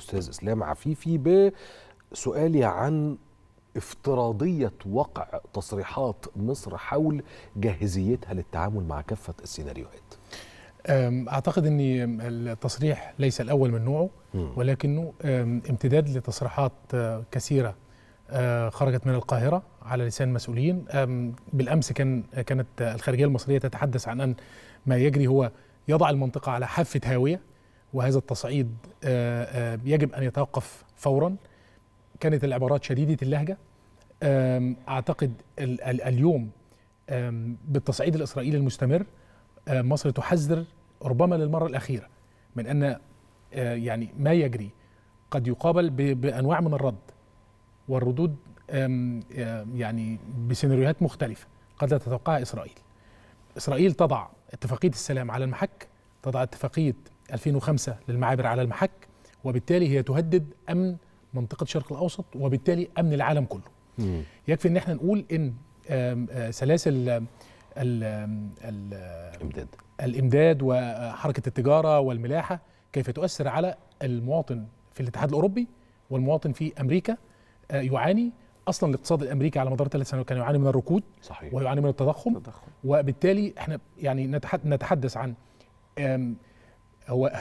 الاستاذ اسلام عفيفي بسؤالي عن افتراضيه وقع تصريحات مصر حول جاهزيتها للتعامل مع كافه السيناريوهات. اعتقد ان التصريح ليس الاول من نوعه ولكنه امتداد لتصريحات أه، كثيره أه، خرجت من القاهره على لسان مسؤولين بالامس كان كانت الخارجيه المصريه تتحدث عن ان ما يجري هو يضع المنطقه على حافه هاويه وهذا التصعيد آه، آه، يجب ان يتوقف فورا كانت العبارات شديده اللهجه اعتقد اليوم بالتصعيد الاسرائيلي المستمر آه، مصر تحذر ربما للمره الاخيره من ان يعني ما يجري قد يقابل بانواع من الرد والردود يعني بسيناريوهات مختلفه قد لا تتوقعها اسرائيل. اسرائيل تضع اتفاقيه السلام على المحك، تضع اتفاقيه 2005 للمعابر على المحك وبالتالي هي تهدد امن منطقه الشرق الاوسط وبالتالي امن العالم كله مم. يكفي ان احنا نقول ان آه، سلاسل الامداد الامداد وحركه التجاره والملاحه كيف تؤثر على المواطن في الاتحاد الاوروبي والمواطن في امريكا آه، يعاني اصلا الاقتصاد الامريكي على مدار ثلاث سنوات كان يعاني من الركود صحيح ويعاني من التضخم, التضخم. وبالتالي احنا يعني نتحدث عن هو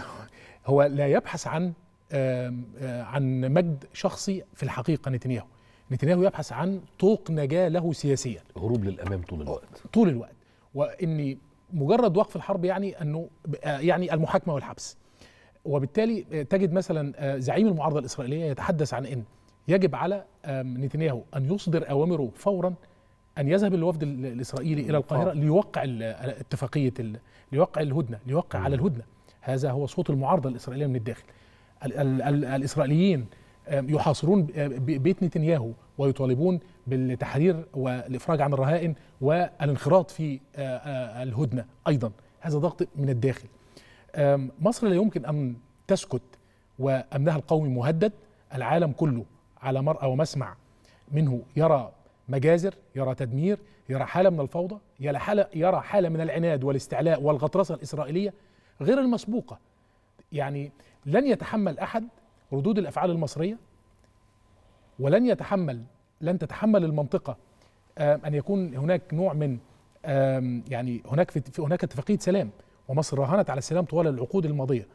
هو لا يبحث عن آه، عن مجد شخصي في الحقيقه نتنياهو نتنياهو يبحث عن طوق نجاه له سياسيا هروب للامام طول الوقت آه، طول الوقت واني مجرد وقف الحرب يعني انه آه، يعني المحاكمه والحبس وبالتالي تجد مثلا زعيم المعارضه الاسرائيليه يتحدث عن ان يجب على نتنياهو ان يصدر اوامره فورا ان يذهب الوفد الاسرائيلي الى القاهره ليوقع اتفاقيه ليوقع الهدنه ليوقع على الهدنه هذا هو صوت المعارضة الإسرائيلية من الداخل ال ال الـ الإسرائيليين يحاصرون بيت نتنياهو ويطالبون بالتحرير والإفراج عن الرهائن والانخراط في الهدنة أيضا هذا ضغط من الداخل مصر لا يمكن أن تسكت وأمنها القومي مهدد العالم كله على مرأى ومسمع منه يرى مجازر يرى تدمير يرى حالة من الفوضى يرى حالة, يرى حالة من العناد والاستعلاء والغطرسة الإسرائيلية غير المسبوقه يعني لن يتحمل احد ردود الافعال المصريه ولن يتحمل لن تتحمل المنطقه ان يكون هناك نوع من يعني هناك في هناك اتفاقيه سلام ومصر راهنت على السلام طوال العقود الماضيه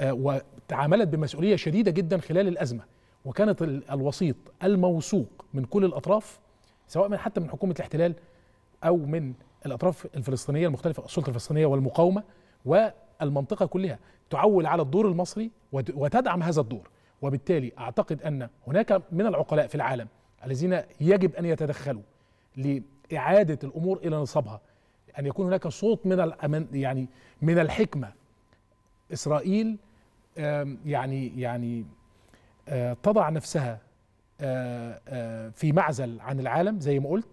آه، وتعاملت بمسؤوليه شديده جدا خلال الازمه وكانت الوسيط الموثوق من كل الاطراف سواء من حتى من حكومه الاحتلال او من الاطراف الفلسطينيه المختلفه السلطه الفلسطينيه والمقاومه و المنطقة كلها تعول على الدور المصري وتدعم هذا الدور وبالتالي أعتقد أن هناك من العقلاء في العالم الذين يجب أن يتدخلوا لإعادة الأمور إلى نصابها أن يكون هناك صوت من يعني من الحكمة إسرائيل يعني يعني آه، تضع نفسها آه، آه، في معزل عن العالم زي ما قلت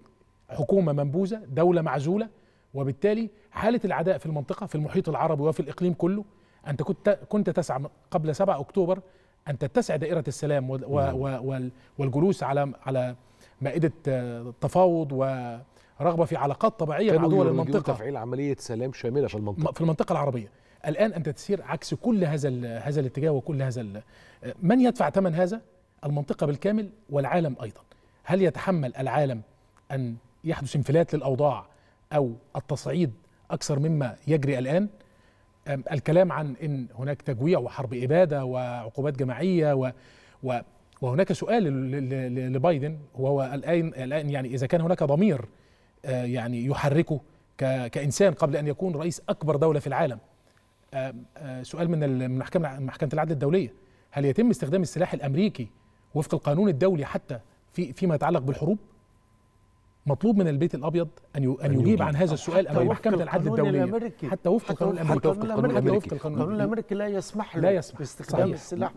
حكومة منبوذة دولة معزولة وبالتالي حالة العداء في المنطقة في المحيط العربي وفي الإقليم كله أنت كنت كنت تسعى قبل 7 أكتوبر أن تتسع دائرة السلام و و نعم. والجلوس على على مائدة آه، تفاوض ورغبة في علاقات طبيعية مع دول المنطقة تفعيل عملية سلام شاملة في المنطقة في المنطقة العربية الآن أنت تسير عكس كل هذا هذا الاتجاه وكل هذا آه، من يدفع ثمن هذا؟ المنطقة بالكامل والعالم أيضا هل يتحمل العالم أن يحدث انفلات للأوضاع أو التصعيد أكثر مما يجري الآن الكلام عن أن هناك تجويع وحرب إبادة وعقوبات جماعية و, و وهناك سؤال لبايدن وهو الآن الآن يعني إذا كان هناك ضمير آه، يعني يحركه كإنسان قبل أن يكون رئيس أكبر دولة في العالم آه، سؤال من المحكمة محكمة العدل الدولية هل يتم استخدام السلاح الأمريكي وفق القانون الدولي حتى في فيما يتعلق بالحروب؟ مطلوب من البيت الابيض ان ان يجيب عن هذا السؤال امام محكمه العدل الدوليه الأمريكي. حتى وفق القانون الامريكي حتى وفق القانون الامريكي القانون الامريكي لا يسمح له لا يسمح باستخدام السلاح